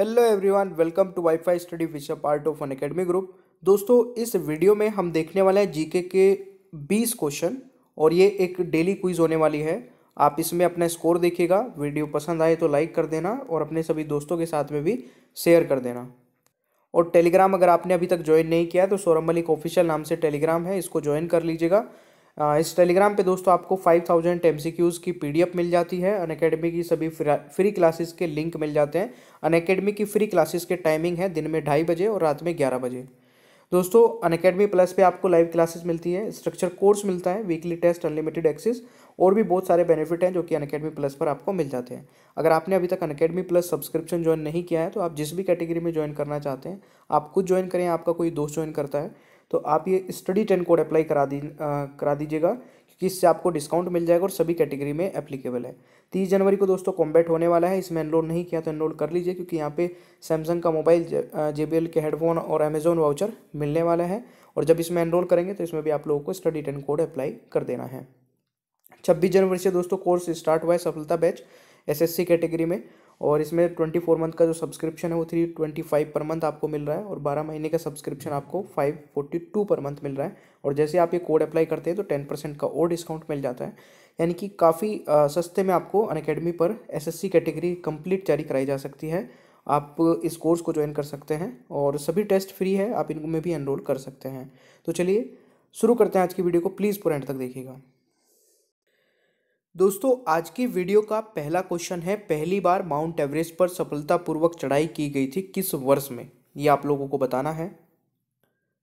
hello everyone welcome to wifi study which part of Unacademy group दोस्तों इस video में हम देखने वाले हैं जीके के 20 क्वेश्चन और ये एक डेली क्विज होने वाली है आप इसमें अपना स्कोर देखिएगा वीडियो पसंद आए तो लाइक कर देना और अपने सभी दोस्तों के साथ में भी शेयर कर देना और टेलीग्राम अगर आपने अभी तक ज्वाइन नहीं किया है तो सौरभ मलिक ऑफिशियल नाम से टेलीग्राम है इसको ज्वाइन कर लीजिएगा इस टेलीग्राम पे दोस्तों आपको 5000 थाउजेंड की पीडीएफ मिल जाती है अनकेडमी की सभी फ्री क्लासेस के लिंक मिल जाते हैं अनकेडमी की फ्री क्लासेस के टाइमिंग है दिन में ढाई बजे और रात में ग्यारह बजे दोस्तों अनकेडमी प्लस पे आपको लाइव क्लासेस मिलती है स्ट्रक्चर कोर्स मिलता है वीकली टेस्ट अनलिमिटेड एक्सेस और भी बहुत सारे बेनिफिट हैं जो कि अनकेडमी प्लस पर आपको मिल जाते हैं अगर आपने अभी तक अनकेडमी प्लस सब्सक्रिप्शन ज्वाइन नहीं किया है तो आप जिस भी कैटेगरी में ज्वाइन करना चाहते हैं आप खुद ज्वाइन करें आपका कोई दोस्त ज्वाइन करता है तो आप ये स्टडी टेन कोड अप्लाई करा दी करा दीजिएगा क्योंकि इससे आपको डिस्काउंट मिल जाएगा और सभी कैटेगरी में एप्लीकेबल है तीस जनवरी को दोस्तों कॉम्बैट होने वाला है इसमें एनरोल नहीं किया तो एनरोल कर लीजिए क्योंकि यहाँ पे सैमसंग का मोबाइल जे के हेडफोन और अमेजोन वाउचर मिलने वाला है और जब इसमें एनरोल करेंगे तो इसमें भी आप लोगों को स्टडी टेन कोड अप्लाई कर देना है छब्बीस जनवरी से दोस्तों कोर्स स्टार्ट हुआ है सफलता बैच एसएससी कैटेगरी में और इसमें ट्वेंटी फोर मंथ का जो सब्सक्रिप्शन है वो three twenty five per month आपको मिल रहा है और बारह महीने का सब्सक्रिप्शन आपको five forty two per month मिल रहा है और जैसे आप ये कोड अप्लाई करते हैं तो टेन परसेंट का और डिस्काउंट मिल जाता है यानी कि काफ़ी सस्ते में आपको अन अकेडमी पर सी कैटेगरी कम्प्लीट जारी कराई जा सकती है आप इस कोर्स को ज्वाइन कर सकते हैं और सभी टेस्ट फ्री है आप इनमें भी एनरोल कर सकते हैं तो चलिए शुरू करते हैं आज की वीडियो को प्लीज़ पूरा एंड तक देखिएगा दोस्तों आज की वीडियो का पहला क्वेश्चन है पहली बार माउंट एवरेस्ट पर सफलतापूर्वक चढ़ाई की गई थी किस वर्ष में ये आप लोगों को बताना है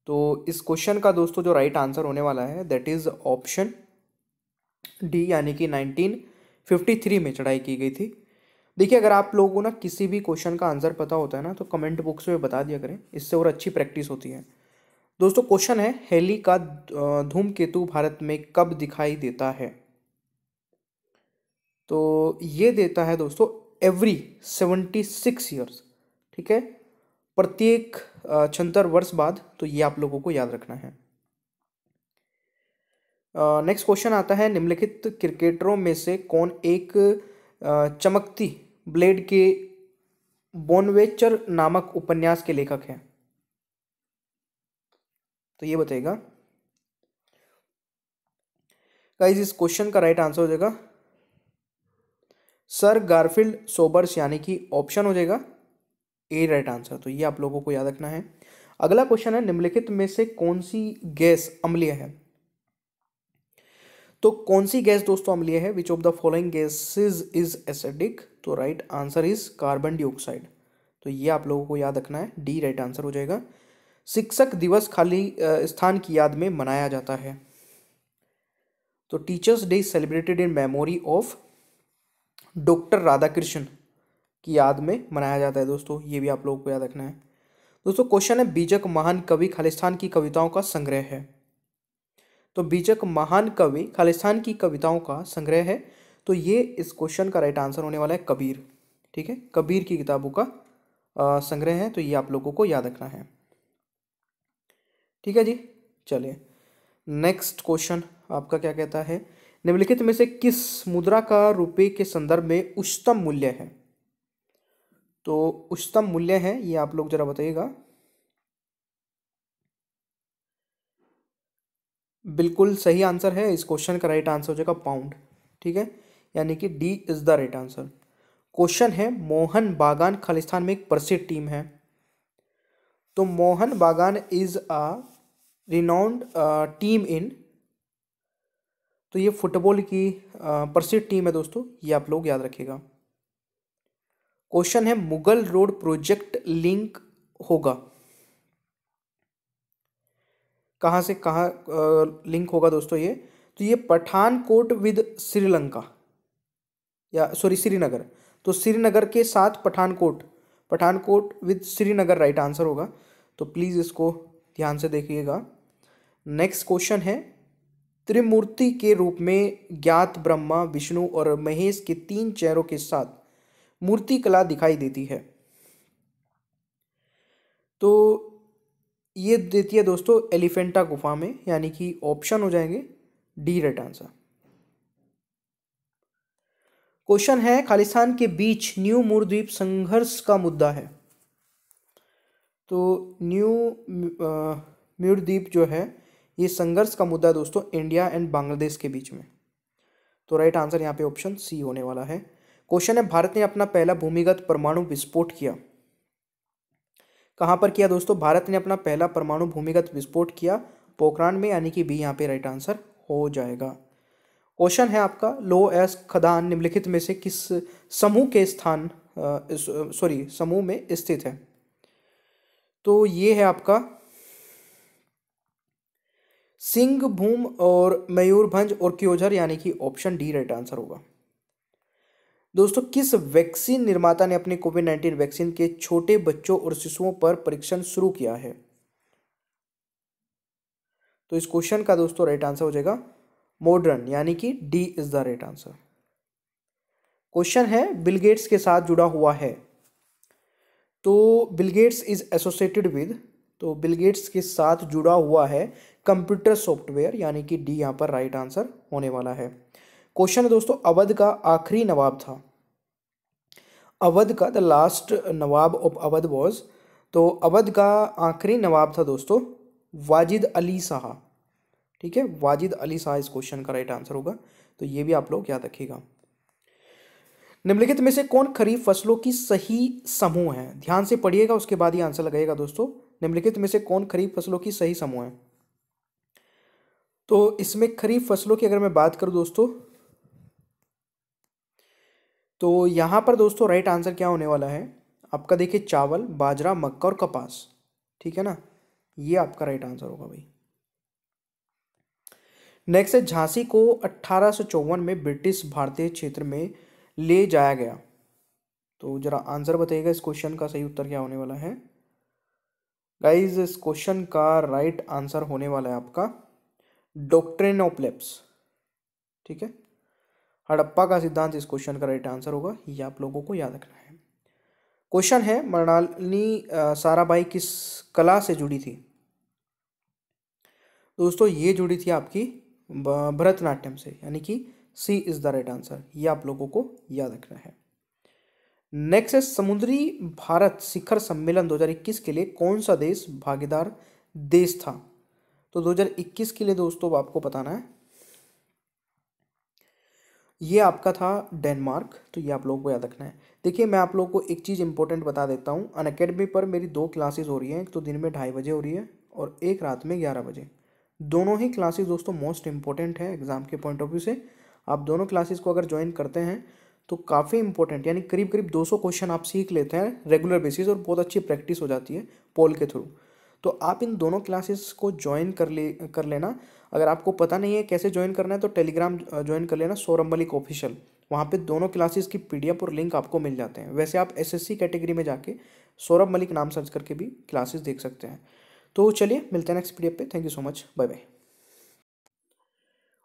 तो इस क्वेश्चन का दोस्तों जो राइट आंसर होने वाला है दैट इज़ ऑप्शन डी यानी कि 1953 में चढ़ाई की गई थी देखिए अगर आप लोगों ना किसी भी क्वेश्चन का आंसर पता होता है ना तो कमेंट बॉक्स में बता दिया करें इससे और अच्छी प्रैक्टिस होती है दोस्तों क्वेश्चन है हेली का धूमकेतु भारत में कब दिखाई देता है तो ये देता है दोस्तों एवरी सेवेंटी सिक्स ईयर्स ठीक है प्रत्येक छहत्तर वर्ष बाद तो ये आप लोगों को याद रखना है नेक्स्ट क्वेश्चन आता है निम्नलिखित क्रिकेटरों में से कौन एक चमकती ब्लेड के बोनवेचर नामक उपन्यास के लेखक हैं तो ये बताएगा गाइज इस क्वेश्चन का राइट आंसर हो जाएगा सर गारफील्ड सोबर्स यानी कि ऑप्शन हो जाएगा ए राइट आंसर तो ये आप लोगों को याद रखना है अगला क्वेश्चन है निम्नलिखित में से कौन सी गैस अम्लीय है तो कौन सी गैस दोस्तों अम्लीय है which of the following gases is acidic तो right answer is carbon dioxide तो ये आप लोगों को याद रखना है डी राइट आंसर हो जाएगा शिक्षक दिवस खाली स्थान की याद में मनाया जाता है तो teachers day celebrated in memory of doctor Radha Krishna की याद में मनाया जाता है दोस्तों ये भी आप लोगों को याद रखना है दोस्तों क्वेश्चन है बीजक महान कवि खालिस्तान की कविताओं का संग्रह है तो बीजक महान कवि खालिस्तान की कविताओं का संग्रह है तो ये इस क्वेश्चन का राइट आंसर होने वाला है कबीर ठीक है कबीर की किताबों का संग्रह है तो ये आप लोगों को याद रखना है ठीक है जी चलिए नेक्स्ट क्वेश्चन आपका क्या कहता है निम्नलिखित में से किस मुद्रा का रुपये के संदर्भ में उच्चतम मूल्य है तो उच्चतम मूल्य है ये आप लोग जरा बताइएगा बिल्कुल सही आंसर है इस क्वेश्चन का राइट आंसर हो जाएगा पाउंड ठीक है यानी कि D is the right answer question है मोहन बागान खालिस्तान में एक प्रसिद्ध टीम है तो Mohan Bagan is a renowned team in तो ये फुटबॉल की प्रसिद्ध टीम है दोस्तों ये आप लोग याद रखिएगा क्वेश्चन है मुगल रोड प्रोजेक्ट लिंक होगा कहाँ से कहाँ लिंक होगा दोस्तों ये तो ये पठानकोट विद श्रीलंका या सॉरी श्रीनगर तो श्रीनगर के साथ Pathankot Pathankot with Srinagar right answer होगा तो प्लीज़ इसको ध्यान से देखिएगा नेक्स्ट क्वेश्चन है त्रिमूर्ति के रूप में ज्ञात ब्रह्मा विष्णु और महेश के तीन चेहरों के साथ मूर्ति कला दिखाई देती है तो ये देती है दोस्तों एलिफेंटा गुफा में यानी कि ऑप्शन हो जाएंगे डी रेट आंसर क्वेश्चन है खालिस्तान के बीच न्यू मूरद्वीप संघर्ष का मुद्दा है तो न्यू म्यूरद्वीप जो है ये संघर्ष का मुद्दा दोस्तों इंडिया एंड बांग्लादेश के बीच में तो राइट आंसर यहाँ पे ऑप्शन सी होने वाला है क्वेश्चन है भारत ने अपना पहला भूमिगत परमाणु विस्फोट किया कहाँ पर किया दोस्तों भारत ने अपना पहला परमाणु भूमिगत विस्फोट किया पोखरान में यानी कि बी यहाँ पे राइट आंसर हो जाएगा क्वेश्चन है आपका लो एस खदान निम्नलिखित में से किस समूह के स्थान सॉरी समूह में स्थित है तो ये है आपका सिंहभूम और मयूरभंज और क्योझर यानी कि ऑप्शन डी राइट आंसर होगा दोस्तों किस वैक्सीन निर्माता ने अपने कोविड नाइन्टीन वैक्सीन के छोटे बच्चों और शिशुओं पर परीक्षण शुरू किया है तो इस क्वेश्चन का दोस्तों राइट आंसर हो जाएगा मॉडर्न यानी कि D is the right answer question है बिलगेट्स के साथ जुड़ा हुआ है तो बिलगेट्स इज एसोसिएटेड विद तो बिलगेट्स के साथ जुड़ा हुआ है कंप्यूटर सॉफ्टवेयर यानी कि डी यहाँ पर राइट आंसर होने वाला है क्वेश्चन है दोस्तों अवध का आखिरी नवाब था अवध का the last nawab of Awadh was तो अवध का आखिरी नवाब था दोस्तों वाजिद अली शाह ठीक है वाजिद अली शाह इस क्वेश्चन का राइट आंसर होगा तो ये भी आप लोग याद रखिएगा निम्नलिखित में से कौन खरीफ फसलों की सही समूह है ध्यान से पढ़िएगा उसके बाद ही आंसर लगेगा दोस्तों निम्नलिखित में से कौन खरीफ फसलों की सही समूह है तो इसमें खरीफ फसलों की अगर मैं बात करूं दोस्तों तो यहां पर दोस्तों राइट आंसर क्या होने वाला है आपका देखिए चावल बाजरा मक्का और कपास ठीक है ना ये आपका राइट आंसर होगा भाई नेक्स्ट है झांसी को अट्ठारह में ब्रिटिश भारतीय क्षेत्र में ले जाया गया तो जरा आंसर बताइएगा इस क्वेश्चन का सही उत्तर क्या होने वाला है गाइज इस क्वेश्चन का राइट right आंसर होने वाला है आपका डॉक्ट्रेन ऑफ लेप्स ठीक है हड़प्पा का सिद्धांत इस क्वेश्चन का राइट right आंसर होगा ये आप लोगों को याद रखना है क्वेश्चन है सारा भाई किस कला से जुड़ी थी दोस्तों ये जुड़ी थी आपकी भरतनाट्यम से यानी कि C is the right answer ये आप लोगों को याद रखना है नेक्स्ट है समुद्री भारत शिखर सम्मेलन 2021 के लिए कौन सा देश भागीदार देश था तो 2021 के लिए दोस्तों आपको बताना है ये आपका था डेनमार्क तो ये आप लोगों को याद रखना है देखिए मैं आप लोगों को एक चीज़ इंपॉर्टेंट बता देता हूँ अन अकेडमी पर मेरी दो क्लासेज हो रही हैं एक तो दिन में ढाई बजे हो रही है और एक रात में ग्यारह बजे दोनों ही क्लासेज दोस्तों मोस्ट इंपॉर्टेंट है एग्ज़ाम के पॉइंट ऑफ व्यू से आप दोनों क्लासेज को अगर ज्वाइन करते हैं तो काफ़ी इंपॉर्टेंट यानी करीब करीब 200 क्वेश्चन आप सीख लेते हैं रेगुलर बेसिस और बहुत अच्छी प्रैक्टिस हो जाती है पोल के थ्रू तो आप इन दोनों क्लासेस को ज्वाइन कर ले कर लेना अगर आपको पता नहीं है कैसे ज्वाइन करना है तो टेलीग्राम ज्वाइन कर लेना सौरभ मलिक ऑफिशियल वहाँ पे दोनों क्लासेस की पी और लिंक आपको मिल जाते हैं वैसे आप एसएससी कैटेगरी में जाके सौरभ मलिक नाम सर्च करके भी क्लासेस देख सकते हैं तो चलिए मिलते हैं नेक्स्ट पीडीएफ पे thank you so much bye bye